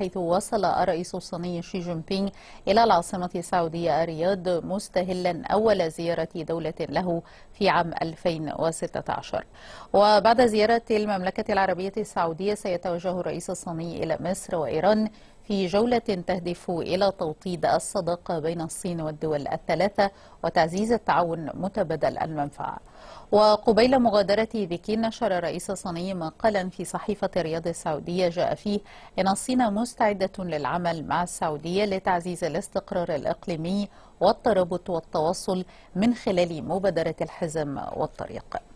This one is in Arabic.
حيث وصل الرئيس الصيني شي جين بينغ إلى العاصمة السعودية الرياض مستهلا أول زيارة دولة له في عام 2016 وبعد زيارة المملكة العربية السعودية سيتوجه الرئيس الصيني إلى مصر وإيران في جولة تهدف إلى توطيد الصداقة بين الصين والدول الثلاثة وتعزيز التعاون متبادل المنفعة وقبيل مغادرة بكين نشر رئيس صيني مقالا في صحيفة الرياض السعودية جاء فيه أن الصين مستعدة للعمل مع السعودية لتعزيز الاستقرار الإقليمي والترابط والتواصل من خلال مبادرة الحزم والطريق